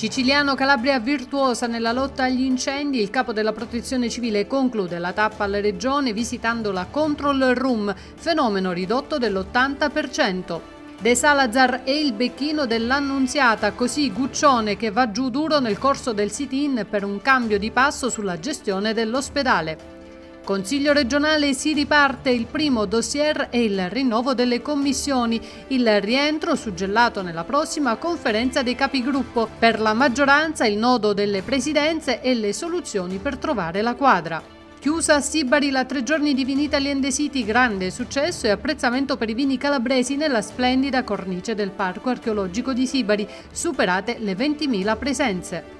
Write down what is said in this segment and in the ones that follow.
Siciliano Calabria virtuosa nella lotta agli incendi, il capo della protezione civile conclude la tappa alla regione visitando la control room, fenomeno ridotto dell'80%. De Salazar è il becchino dell'Annunziata, così Guccione che va giù duro nel corso del sit-in per un cambio di passo sulla gestione dell'ospedale. Consiglio regionale si riparte il primo dossier e il rinnovo delle commissioni, il rientro suggellato nella prossima conferenza dei capigruppo, per la maggioranza il nodo delle presidenze e le soluzioni per trovare la quadra. Chiusa a Sibari la tre giorni di Vini Italian The City, grande successo e apprezzamento per i vini calabresi nella splendida cornice del Parco archeologico di Sibari, superate le 20.000 presenze.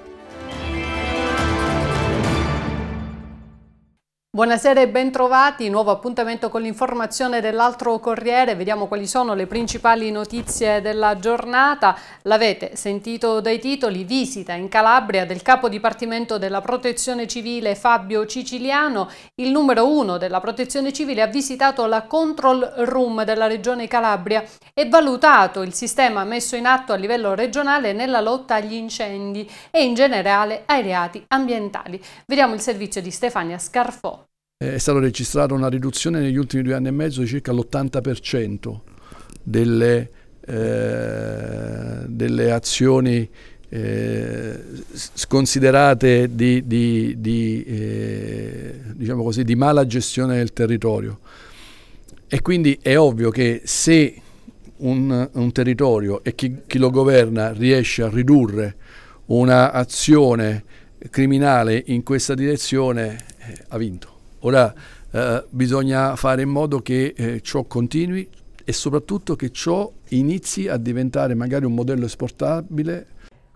Buonasera e bentrovati, nuovo appuntamento con l'informazione dell'altro Corriere, vediamo quali sono le principali notizie della giornata, l'avete sentito dai titoli, visita in Calabria del capo dipartimento della protezione civile Fabio Ciciliano, il numero uno della protezione civile ha visitato la control room della regione Calabria e valutato il sistema messo in atto a livello regionale nella lotta agli incendi e in generale ai reati ambientali. Vediamo il servizio di Stefania Scarfò. Eh, è stata registrata una riduzione negli ultimi due anni e mezzo di circa l'80% delle, eh, delle, azioni eh, sconsiderate di, di, di, eh, diciamo così, di mala gestione del territorio. E quindi è ovvio che se un, un, territorio e chi, chi, lo governa riesce a ridurre un'azione criminale in questa direzione, eh, ha vinto. Ora eh, bisogna fare in modo che eh, ciò continui e soprattutto che ciò inizi a diventare magari un modello esportabile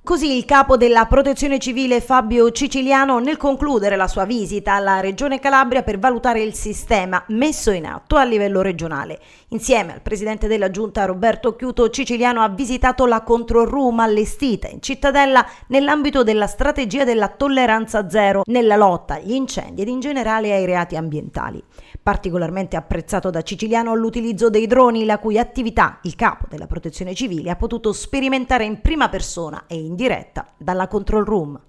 Così il capo della protezione civile Fabio Ciciliano nel concludere la sua visita alla Regione Calabria per valutare il sistema messo in atto a livello regionale. Insieme al presidente della giunta Roberto Chiuto Ciciliano ha visitato la controruma allestita in cittadella nell'ambito della strategia della tolleranza zero nella lotta agli incendi ed in generale ai reati ambientali. Particolarmente apprezzato da Ciciliano l'utilizzo dei droni la cui attività il capo della protezione civile ha potuto sperimentare in prima persona e in in diretta dalla control room.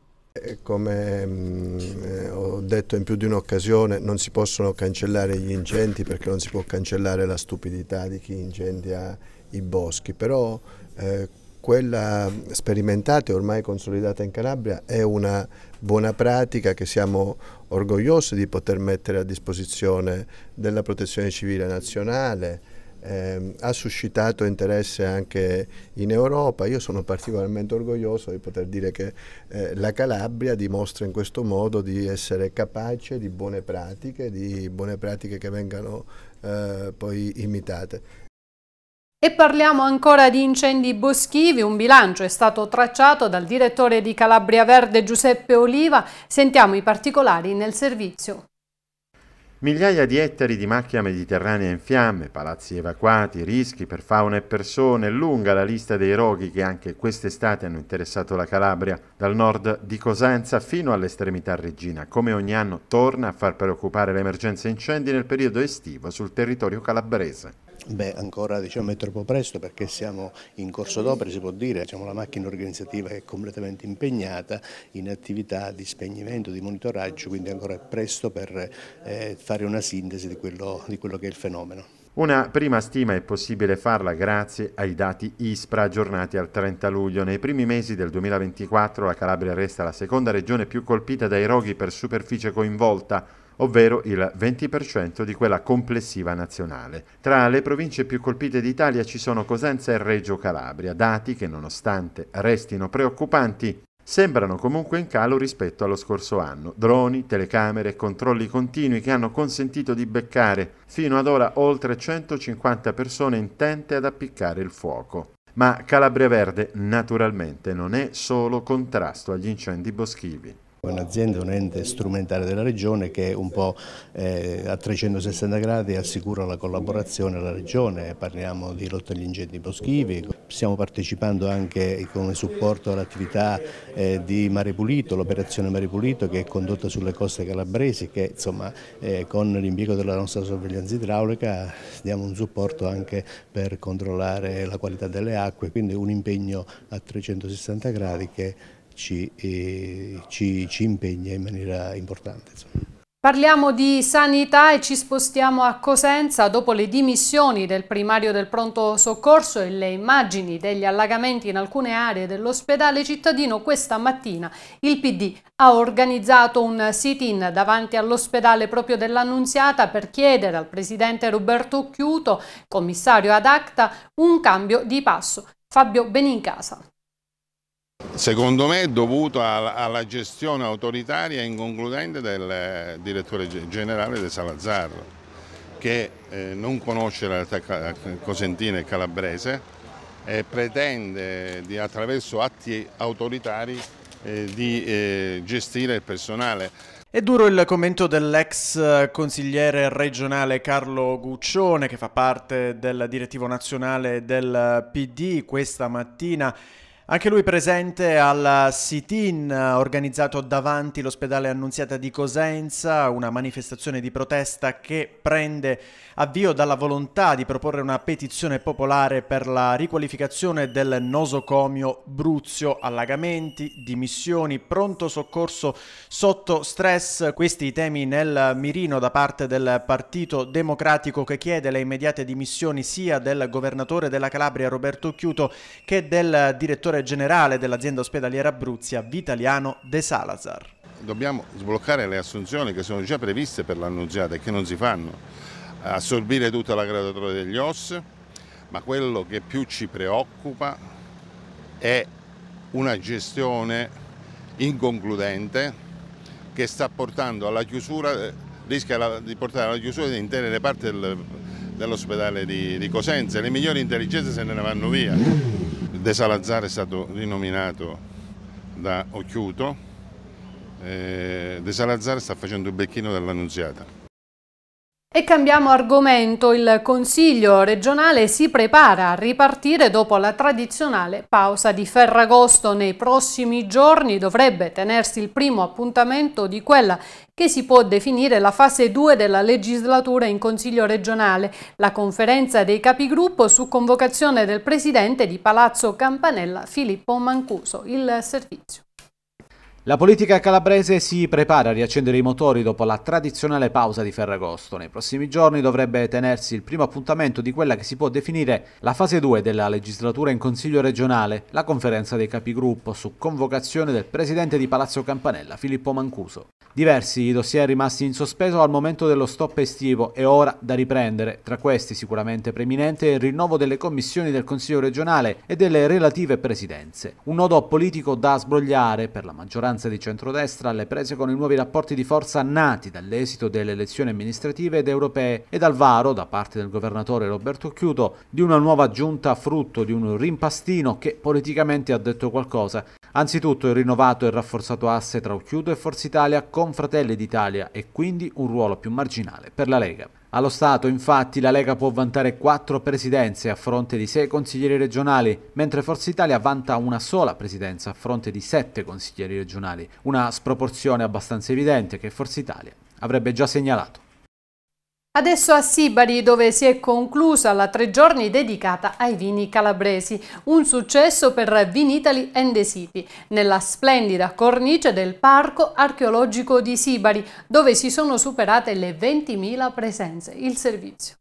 Come mh, mm, ho detto in più di un'occasione, non si possono cancellare gli incendi perché non si può cancellare la stupidità di chi incendia i boschi, però eh, quella sperimentata e ormai consolidata in Calabria è una buona pratica che siamo orgogliosi di poter mettere a disposizione della protezione civile nazionale, eh, ha suscitato interesse anche in Europa. Io sono particolarmente orgoglioso di poter dire che eh, la Calabria dimostra in questo modo di essere capace di buone pratiche, di buone pratiche che vengano eh, poi imitate. E parliamo ancora di incendi boschivi, un bilancio è stato tracciato dal direttore di Calabria Verde Giuseppe Oliva, sentiamo i particolari nel servizio. Migliaia di ettari di macchia mediterranea in fiamme, palazzi evacuati, rischi per fauna e persone, lunga la lista dei roghi che anche quest'estate hanno interessato la Calabria, dal nord di Cosenza fino all'estremità reggina, come ogni anno torna a far preoccupare l'emergenza incendi nel periodo estivo sul territorio calabrese. Beh, ancora diciamo, è troppo presto perché siamo in corso d'opera, si può dire, diciamo, la macchina organizzativa è completamente impegnata in attività di spegnimento, di monitoraggio, quindi ancora è presto per eh, fare una sintesi di quello, di quello che è il fenomeno. Una prima stima è possibile farla grazie ai dati ISPRA aggiornati al 30 luglio. Nei primi mesi del 2024 la Calabria resta la seconda regione più colpita dai roghi per superficie coinvolta ovvero il 20% di quella complessiva nazionale. Tra le province più colpite d'Italia ci sono Cosenza e Reggio Calabria, dati che nonostante restino preoccupanti, sembrano comunque in calo rispetto allo scorso anno. Droni, telecamere e controlli continui che hanno consentito di beccare fino ad ora oltre 150 persone intente ad appiccare il fuoco. Ma Calabria Verde naturalmente non è solo contrasto agli incendi boschivi è un'azienda, un ente strumentale della Regione che un po' eh, a 360 gradi assicura la collaborazione alla Regione, parliamo di lotta agli incendi boschivi, stiamo partecipando anche come supporto all'attività eh, di Mare Pulito, l'operazione Mare Pulito che è condotta sulle coste calabresi che insomma eh, con l'impiego della nostra sorveglianza idraulica diamo un supporto anche per controllare la qualità delle acque, quindi un impegno a 360 gradi che ci, eh, ci, ci impegna in maniera importante. Insomma. Parliamo di sanità e ci spostiamo a Cosenza. Dopo le dimissioni del primario del pronto soccorso e le immagini degli allagamenti in alcune aree dell'ospedale cittadino, questa mattina il PD ha organizzato un sit-in davanti all'ospedale proprio dell'Annunziata per chiedere al presidente Roberto Chiuto, commissario ad acta, un cambio di passo. Fabio Benincasa. Secondo me è dovuto alla, gestione autoritaria e inconcludente del eh, direttore generale De Salazar che eh, non conosce la realtà cosentina e calabrese e pretende di, attraverso atti autoritari eh, di gestire il personale. È duro il commento dell'ex consigliere regionale Carlo Guccione, che fa parte del direttivo nazionale del PD questa mattina anche lui presente al sit-in organizzato davanti l'ospedale Annunziata di Cosenza, una manifestazione di protesta che prende avvio dalla volontà di proporre una petizione popolare per la riqualificazione del nosocomio Bruzio, allagamenti, dimissioni, pronto soccorso sotto stress, questi i temi nel mirino da parte del Partito Democratico che chiede le immediate dimissioni sia del governatore della Calabria Roberto Chiuto che del direttore direttore generale dell'azienda ospedaliera Abruzia, Vitaliano De Salazar. Dobbiamo sbloccare le assunzioni che sono già previste per l'annunziata e che non si fanno, assorbire tutta la graduatoria degli OS, ma quello che più ci preoccupa è una gestione inconcludente che sta portando alla chiusura, rischia di portare alla chiusura di intere parti del, dell'ospedale di, di Cosenza. Le migliori intelligenze se ne vanno via. De Salazar è stato rinominato da Occhiuto, eh, De Salazar sta facendo il becchino dell'Annunziata. E cambiamo argomento, il Consiglio regionale si prepara a ripartire dopo la tradizionale pausa di Ferragosto. Nei prossimi giorni dovrebbe tenersi il primo appuntamento di quella che si può definire la fase 2 della legislatura in Consiglio regionale, la conferenza dei capigruppo su convocazione del Presidente di Palazzo Campanella Filippo Mancuso. Il servizio. La politica calabrese si prepara a riaccendere i motori dopo la tradizionale pausa di Ferragosto. Nei prossimi giorni dovrebbe tenersi il primo appuntamento di quella che si può definire la fase 2 della legislatura in Consiglio regionale, la conferenza dei capigruppo su convocazione del presidente di Palazzo Campanella, Filippo Mancuso. Diversi i dossier rimasti in sospeso al momento dello stop estivo e ora da riprendere, tra questi sicuramente preminente il rinnovo delle commissioni del Consiglio regionale e delle relative presidenze. Un nodo politico da sbrogliare per la maggioranza di centrodestra alle prese con i nuovi rapporti di forza nati dall'esito delle elezioni amministrative ed europee e dal varo da parte del governatore Roberto Chiuto di una nuova giunta frutto di un rimpastino che politicamente ha detto qualcosa Anzitutto il rinnovato e rafforzato asse tra Occhiuto e Forza Italia con Fratelli d'Italia e quindi un ruolo più marginale per la Lega. Allo Stato, infatti, la Lega può vantare quattro presidenze a fronte di sei consiglieri regionali, mentre Forza Italia vanta una sola presidenza a fronte di sette consiglieri regionali, una sproporzione abbastanza evidente che Forza Italia avrebbe già segnalato. Adesso a Sibari, dove si è conclusa la tre giorni dedicata ai vini calabresi, un successo per Vinitali and the City, nella splendida cornice del Parco Archeologico di Sibari, dove si sono superate le 20.000 presenze. Il servizio.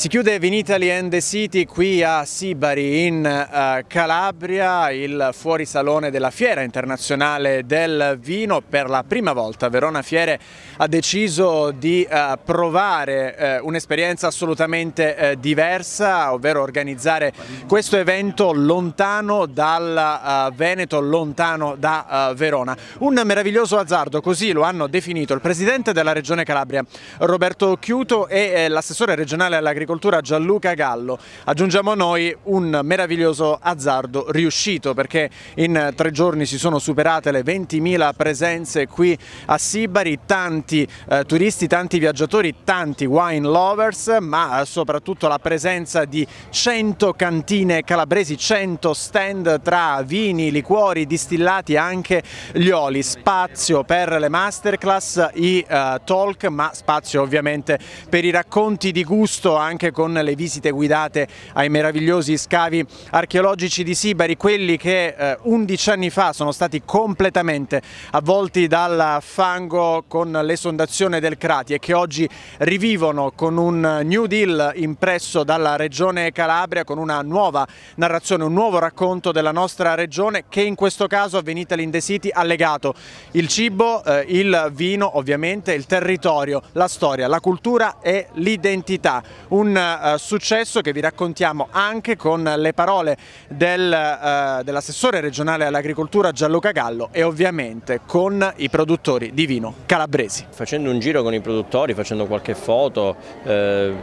Si chiude Vinitaly and the City qui a Sibari in eh, Calabria, il fuorisalone della Fiera Internazionale del Vino. Per la prima volta Verona Fiere ha deciso di eh, provare eh, un'esperienza assolutamente diversa, ovvero organizzare questo evento lontano dal Veneto, lontano da Verona. Un meraviglioso azzardo, così lo hanno definito il presidente della Regione Calabria Roberto Chiuto e l'assessore regionale all'agricoltura Cultura Gianluca Gallo. Aggiungiamo noi un meraviglioso azzardo riuscito perché in tre giorni si sono superate le 20.000 presenze qui a Sibari, tanti eh, turisti, tanti viaggiatori, tanti wine lovers, ma eh, soprattutto la presenza di 100 cantine calabresi, 100 stand tra vini, liquori, distillati anche gli oli, spazio per le masterclass, i uh, talk, ma spazio ovviamente per i racconti di gusto anche anche con le visite guidate ai meravigliosi scavi archeologici di Sibari, quelli che eh, 11 anni fa sono stati completamente avvolti dal fango con l'esondazione del Crati e che oggi rivivono con un New Deal impresso dalla regione Calabria, con una nuova narrazione, un nuovo racconto della nostra regione che in questo caso a Venitali in the City ha legato il cibo, eh, il vino ovviamente, il territorio, la storia, la cultura e l'identità un eh, successo che vi raccontiamo anche con le parole del, eh, dell'assessore regionale all'agricoltura Gianluca Gallo e ovviamente con i produttori di vino calabresi. Facendo un giro con i produttori, facendo qualche foto, eh,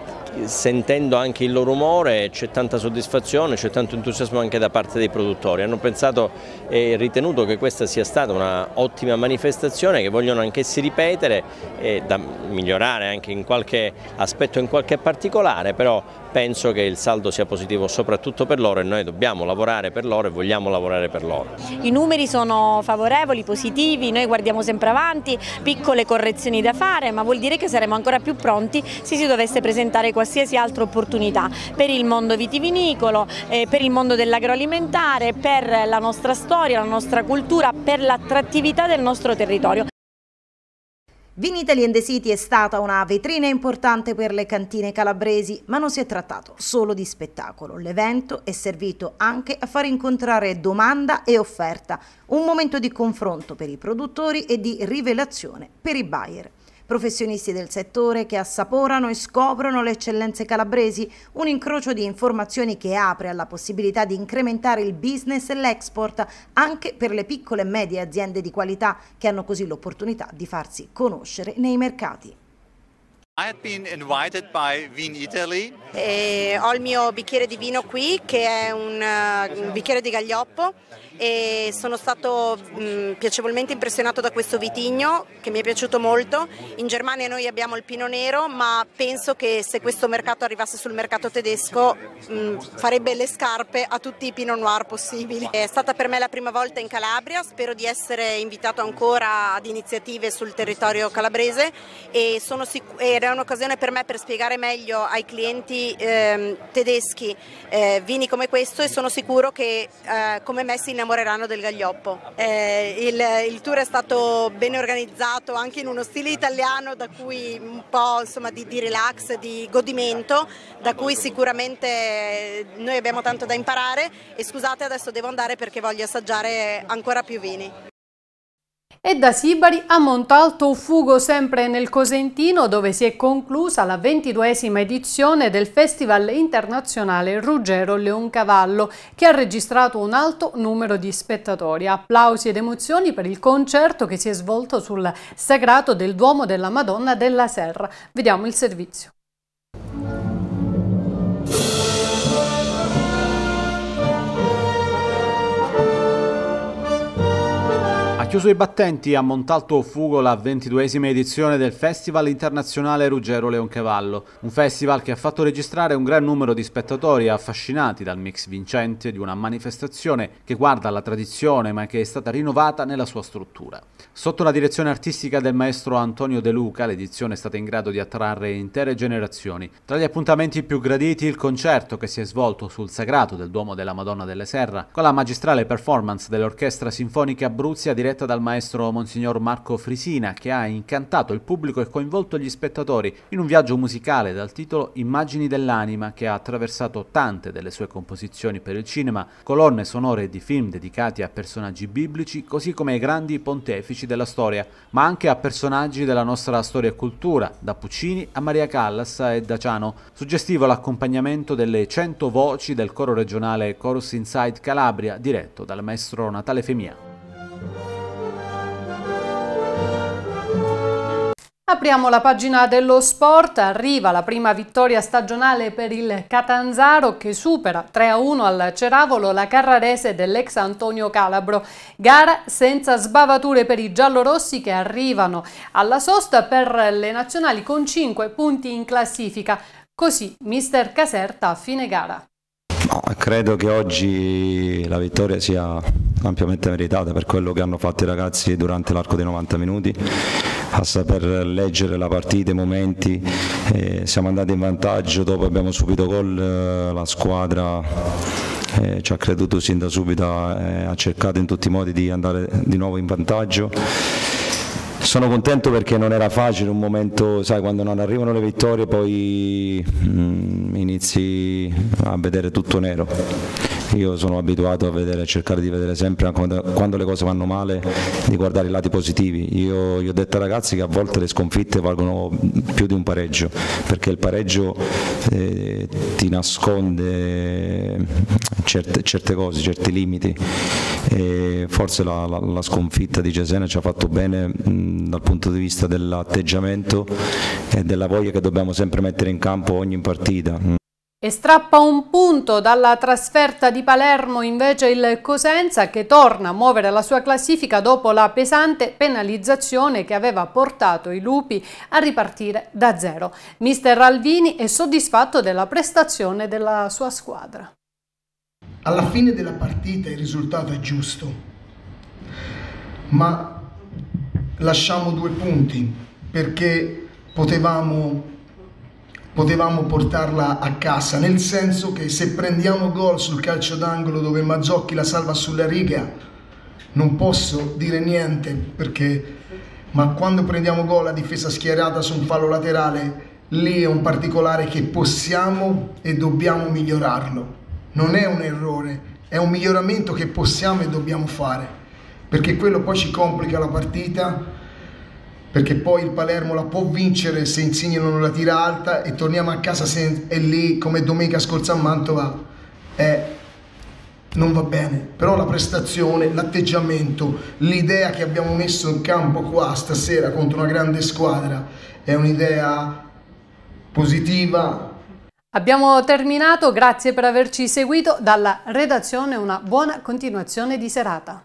sentendo anche il loro umore c'è tanta soddisfazione, c'è tanto entusiasmo anche da parte dei produttori. Hanno pensato e ritenuto che questa sia stata un'ottima manifestazione che vogliono anch'essi ripetere e da migliorare anche in qualche aspetto, in qualche particolare, però penso che il saldo sia positivo soprattutto per loro e noi dobbiamo lavorare per loro e vogliamo lavorare per loro. I numeri sono favorevoli, positivi, noi guardiamo sempre avanti, piccole correzioni da fare, ma vuol dire che saremo ancora più pronti se si dovesse presentare qualcosa qualsiasi altra opportunità per il mondo vitivinicolo, eh, per il mondo dell'agroalimentare, per la nostra storia, la nostra cultura, per l'attrattività del nostro territorio. Vini Italian The City è stata una vetrina importante per le cantine calabresi, ma non si è trattato solo di spettacolo. L'evento è servito anche a far incontrare domanda e offerta, un momento di confronto per i produttori e di rivelazione per i buyer. Professionisti del settore che assaporano e scoprono le eccellenze calabresi, un incrocio di informazioni che apre alla possibilità di incrementare il business e l'export anche per le piccole e medie aziende di qualità che hanno così l'opportunità di farsi conoscere nei mercati. E ho il mio bicchiere di vino qui che è un, eh, un bicchiere di gaglioppo e sono stato mh, mm, piacevolmente impressionato da questo vitigno che mi è piaciuto molto. In Germania noi abbiamo il pino nero ma penso che se questo mercato arrivasse sul mercato tedesco mh, mm, farebbe le scarpe a tutti i pino noir possibili. È stata per me la prima volta in Calabria, spero di essere invitato ancora ad iniziative sul territorio calabrese e sono sicuro è un'occasione per me per spiegare meglio ai clienti eh, tedeschi eh, vini come questo e sono sicuro che eh, come me si innamoreranno del Gaglioppo. Eh, il, il, tour è stato bene organizzato anche in uno stile italiano da cui un po' insomma, di, di relax, di godimento, da cui sicuramente noi abbiamo tanto da imparare e scusate adesso devo andare perché voglio assaggiare ancora più vini. E da Sibari a Montalto fugo sempre nel Cosentino dove si è conclusa la ventiduesima edizione del Festival Internazionale Ruggero Leoncavallo che ha registrato un alto numero di spettatori. Applausi ed emozioni per il concerto che si è svolto sul sagrato del Duomo della Madonna della Serra. Vediamo il servizio. chiuso i battenti a Montalto Fugo la ventiduesima edizione del Festival Internazionale Ruggero Leoncavallo, un festival che ha fatto registrare un gran numero di spettatori affascinati dal mix vincente di una manifestazione che guarda la tradizione ma che è stata rinnovata nella sua struttura. Sotto la direzione artistica del maestro Antonio De Luca l'edizione è stata in grado di attrarre intere generazioni. Tra gli appuntamenti più graditi il concerto che si è svolto sul sagrato del Duomo della Madonna delle Serra con la magistrale performance dell'Orchestra Sinfonica Abruzia diretta diretta dal maestro Monsignor Marco Frisina che ha incantato il pubblico e coinvolto gli spettatori in un viaggio musicale dal titolo Immagini dell'anima che ha attraversato tante delle sue composizioni per il cinema, colonne sonore di film dedicati a personaggi biblici così come ai grandi pontefici della storia, ma anche a personaggi della nostra storia e cultura, da Puccini a Maria Callas e Daciano. Suggestivo l'accompagnamento delle 100 voci del coro regionale Chorus Inside Calabria diretto dal maestro Natale Femia. Apriamo la pagina dello sport, arriva la prima vittoria stagionale per il Catanzaro che supera 3-1 al Ceravolo la Carrarese dell'ex Antonio Calabro. Gara senza sbavature per i giallorossi che arrivano alla sosta per le nazionali con 5 punti in classifica. Così mister Caserta a fine gara. No, credo che oggi la vittoria sia ampiamente meritata per quello che hanno fatto i ragazzi durante l'arco dei 90 minuti a saper leggere la partita, i momenti, eh, siamo andati in vantaggio, dopo abbiamo subito gol, eh, la squadra eh, ci ha creduto sin da subito, eh, ha cercato in tutti i modi di andare di nuovo in vantaggio. Sono contento perché non era facile un momento, sai, quando non arrivano le vittorie poi mh, mm, inizi a vedere tutto nero io sono abituato a vedere, cercare di vedere sempre quando, quando, le cose vanno male, di guardare i lati positivi. Io, gli ho detto ai ragazzi che a volte le sconfitte valgono più di un pareggio, perché il pareggio eh, ti nasconde eh, certe, certe, cose, certi limiti. E forse la, la, la, sconfitta di Cesena ci ha fatto bene mh, dal punto di vista dell'atteggiamento e della voglia che dobbiamo sempre mettere in campo ogni partita. E strappa un punto dalla trasferta di Palermo invece il Cosenza che torna a muovere la sua classifica dopo la pesante penalizzazione che aveva portato i lupi a ripartire da zero. Mister Alvini è soddisfatto della prestazione della sua squadra. Alla fine della partita il risultato è giusto, ma lasciamo due punti perché potevamo potevamo portarla a casa, nel senso che se prendiamo gol sul calcio d'angolo dove Mazzocchi la salva sulla riga, non posso dire niente perché ma quando prendiamo gol a difesa schierata su un fallo laterale, lì è un particolare che possiamo e dobbiamo migliorarlo. Non è un errore, è un miglioramento che possiamo e dobbiamo fare, perché quello poi ci complica la partita perché poi il Palermo la può vincere se Insigne non la tira alta e torniamo a casa se è lì come domenica scorsa a Mantova eh, non va bene però la prestazione, l'atteggiamento l'idea che abbiamo messo in campo qua stasera contro una grande squadra è un'idea positiva Abbiamo terminato, grazie per averci seguito dalla redazione, una buona continuazione di serata.